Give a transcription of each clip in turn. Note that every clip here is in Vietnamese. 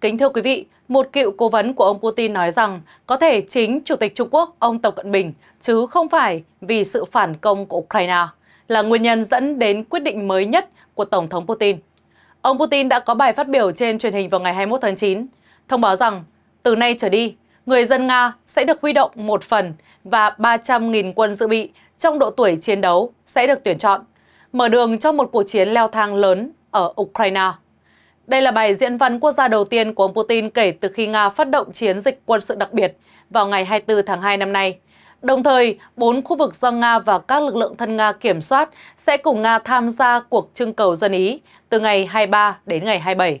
Kính thưa quý vị, một cựu cố vấn của ông Putin nói rằng có thể chính Chủ tịch Trung Quốc ông Tập Cận Bình chứ không phải vì sự phản công của Ukraine là nguyên nhân dẫn đến quyết định mới nhất của Tổng thống Putin. Ông Putin đã có bài phát biểu trên truyền hình vào ngày 21 tháng 9, thông báo rằng từ nay trở đi, người dân Nga sẽ được huy động một phần và 300.000 quân dự bị trong độ tuổi chiến đấu sẽ được tuyển chọn, mở đường cho một cuộc chiến leo thang lớn ở Ukraine. Đây là bài diễn văn quốc gia đầu tiên của ông Putin kể từ khi Nga phát động chiến dịch quân sự đặc biệt vào ngày 24 tháng 2 năm nay. Đồng thời, bốn khu vực do Nga và các lực lượng thân Nga kiểm soát sẽ cùng Nga tham gia cuộc trưng cầu dân Ý từ ngày 23 đến ngày 27.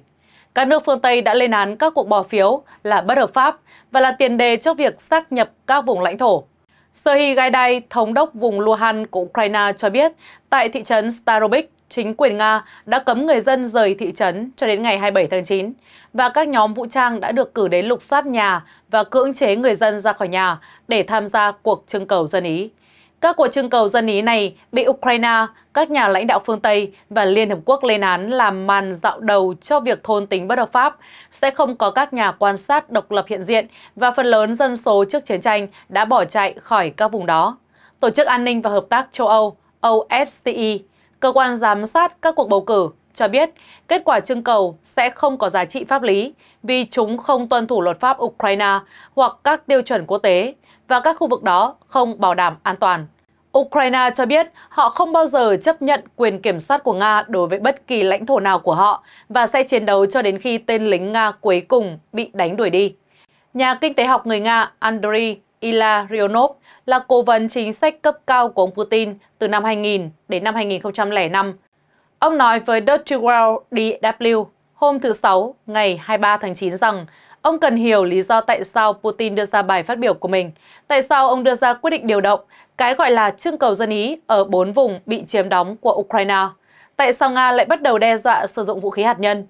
Các nước phương Tây đã lên án các cuộc bỏ phiếu là bất hợp pháp và là tiền đề cho việc xác nhập các vùng lãnh thổ. Serhiy Gaidai, thống đốc vùng Luhansk của Ukraine cho biết tại thị trấn Starobic, chính quyền Nga đã cấm người dân rời thị trấn cho đến ngày 27 tháng 9 và các nhóm vũ trang đã được cử đến lục soát nhà và cưỡng chế người dân ra khỏi nhà để tham gia cuộc trưng cầu dân Ý. Các cuộc trưng cầu dân Ý này bị Ukraine, các nhà lãnh đạo phương Tây và Liên Hợp Quốc lên án làm màn dạo đầu cho việc thôn tính bất hợp pháp, sẽ không có các nhà quan sát độc lập hiện diện và phần lớn dân số trước chiến tranh đã bỏ chạy khỏi các vùng đó. Tổ chức An ninh và Hợp tác châu Âu, OSCE, Cơ quan giám sát các cuộc bầu cử cho biết kết quả trưng cầu sẽ không có giá trị pháp lý vì chúng không tuân thủ luật pháp Ukraine hoặc các tiêu chuẩn quốc tế và các khu vực đó không bảo đảm an toàn. Ukraine cho biết họ không bao giờ chấp nhận quyền kiểm soát của Nga đối với bất kỳ lãnh thổ nào của họ và sẽ chiến đấu cho đến khi tên lính Nga cuối cùng bị đánh đuổi đi. Nhà kinh tế học người Nga Andriy Ila Ryonov là cố vấn chính sách cấp cao của ông Putin từ năm 2000 đến năm 2005. Ông nói với Deutsche Welle DW hôm thứ Sáu ngày 23 tháng 9 rằng ông cần hiểu lý do tại sao Putin đưa ra bài phát biểu của mình, tại sao ông đưa ra quyết định điều động, cái gọi là trưng cầu dân ý ở bốn vùng bị chiếm đóng của Ukraine, tại sao Nga lại bắt đầu đe dọa sử dụng vũ khí hạt nhân.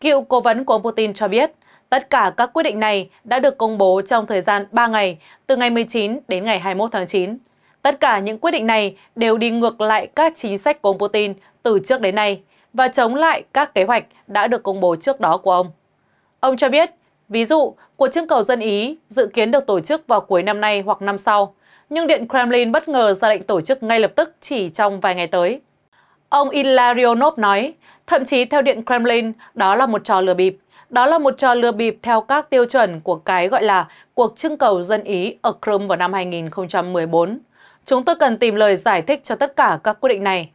Cựu cố vấn của ông Putin cho biết, Tất cả các quyết định này đã được công bố trong thời gian 3 ngày, từ ngày 19 đến ngày 21 tháng 9. Tất cả những quyết định này đều đi ngược lại các chính sách của ông Putin từ trước đến nay và chống lại các kế hoạch đã được công bố trước đó của ông. Ông cho biết, ví dụ, cuộc trưng cầu dân Ý dự kiến được tổ chức vào cuối năm nay hoặc năm sau, nhưng Điện Kremlin bất ngờ ra lệnh tổ chức ngay lập tức chỉ trong vài ngày tới. Ông Ilarionov nói, thậm chí theo Điện Kremlin, đó là một trò lừa bịp đó là một trò lừa bịp theo các tiêu chuẩn của cái gọi là cuộc trưng cầu dân Ý ở Crimea vào năm 2014. Chúng tôi cần tìm lời giải thích cho tất cả các quyết định này.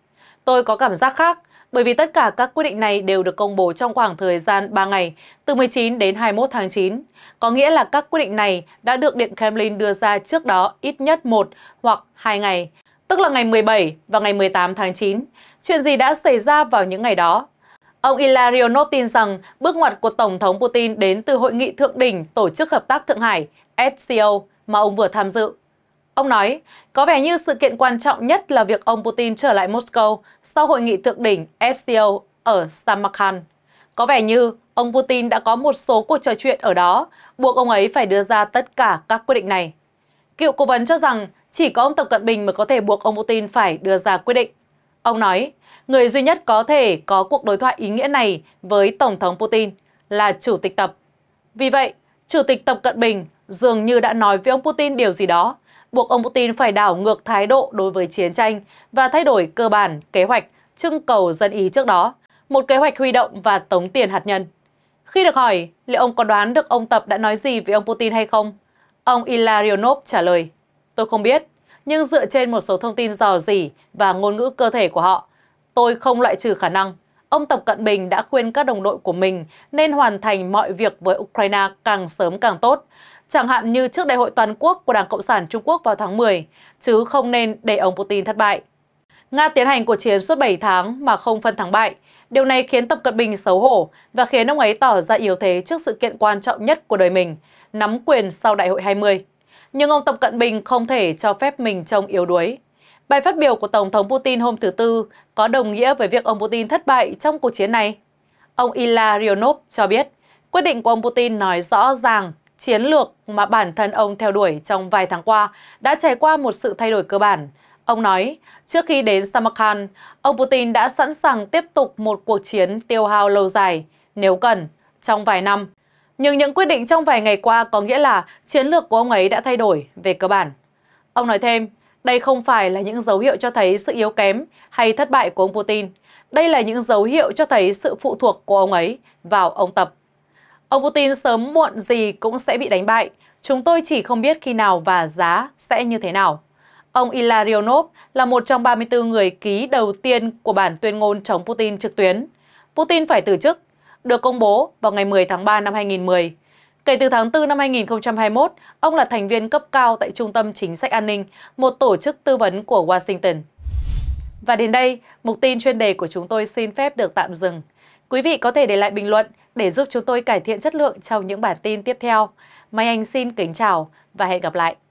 Tôi có cảm giác khác, bởi vì tất cả các quyết định này đều được công bố trong khoảng thời gian 3 ngày, từ 19 đến 21 tháng 9. Có nghĩa là các quyết định này đã được Điện Kremlin đưa ra trước đó ít nhất 1 hoặc 2 ngày, tức là ngày 17 và ngày 18 tháng 9. Chuyện gì đã xảy ra vào những ngày đó? Ông Ilarionov tin rằng bước ngoặt của Tổng thống Putin đến từ Hội nghị Thượng đỉnh Tổ chức Hợp tác Thượng Hải SCO mà ông vừa tham dự. Ông nói, có vẻ như sự kiện quan trọng nhất là việc ông Putin trở lại Moscow sau Hội nghị Thượng đỉnh SCO ở Samarkand. Có vẻ như ông Putin đã có một số cuộc trò chuyện ở đó, buộc ông ấy phải đưa ra tất cả các quyết định này. Cựu cố vấn cho rằng chỉ có ông Tập Cận Bình mới có thể buộc ông Putin phải đưa ra quyết định. Ông nói, người duy nhất có thể có cuộc đối thoại ý nghĩa này với Tổng thống Putin là Chủ tịch Tập. Vì vậy, Chủ tịch Tập Cận Bình dường như đã nói với ông Putin điều gì đó, buộc ông Putin phải đảo ngược thái độ đối với chiến tranh và thay đổi cơ bản kế hoạch trưng cầu dân ý trước đó, một kế hoạch huy động và tống tiền hạt nhân. Khi được hỏi liệu ông có đoán được ông Tập đã nói gì với ông Putin hay không, ông Ilarionov trả lời, tôi không biết nhưng dựa trên một số thông tin dò dỉ và ngôn ngữ cơ thể của họ, tôi không loại trừ khả năng ông Tập Cận Bình đã khuyên các đồng đội của mình nên hoàn thành mọi việc với Ukraine càng sớm càng tốt, chẳng hạn như trước đại hội toàn quốc của Đảng Cộng sản Trung Quốc vào tháng 10, chứ không nên để ông Putin thất bại. Nga tiến hành cuộc chiến suốt 7 tháng mà không phân thắng bại. Điều này khiến Tập Cận Bình xấu hổ và khiến ông ấy tỏ ra yếu thế trước sự kiện quan trọng nhất của đời mình, nắm quyền sau đại hội 20 nhưng ông Tập Cận Bình không thể cho phép mình trông yếu đuối. Bài phát biểu của Tổng thống Putin hôm thứ Tư có đồng nghĩa với việc ông Putin thất bại trong cuộc chiến này. Ông Ilarionov cho biết, quyết định của ông Putin nói rõ ràng chiến lược mà bản thân ông theo đuổi trong vài tháng qua đã trải qua một sự thay đổi cơ bản. Ông nói, trước khi đến Samarkand, ông Putin đã sẵn sàng tiếp tục một cuộc chiến tiêu hao lâu dài, nếu cần, trong vài năm, nhưng những quyết định trong vài ngày qua có nghĩa là chiến lược của ông ấy đã thay đổi về cơ bản. Ông nói thêm, đây không phải là những dấu hiệu cho thấy sự yếu kém hay thất bại của ông Putin. Đây là những dấu hiệu cho thấy sự phụ thuộc của ông ấy vào ông Tập. Ông Putin sớm muộn gì cũng sẽ bị đánh bại. Chúng tôi chỉ không biết khi nào và giá sẽ như thế nào. Ông Ilarionov là một trong 34 người ký đầu tiên của bản tuyên ngôn chống Putin trực tuyến. Putin phải từ chức được công bố vào ngày 10 tháng 3 năm 2010. Kể từ tháng 4 năm 2021, ông là thành viên cấp cao tại Trung tâm Chính sách An ninh, một tổ chức tư vấn của Washington. Và đến đây, mục tin chuyên đề của chúng tôi xin phép được tạm dừng. Quý vị có thể để lại bình luận để giúp chúng tôi cải thiện chất lượng trong những bản tin tiếp theo. Mai Anh xin kính chào và hẹn gặp lại!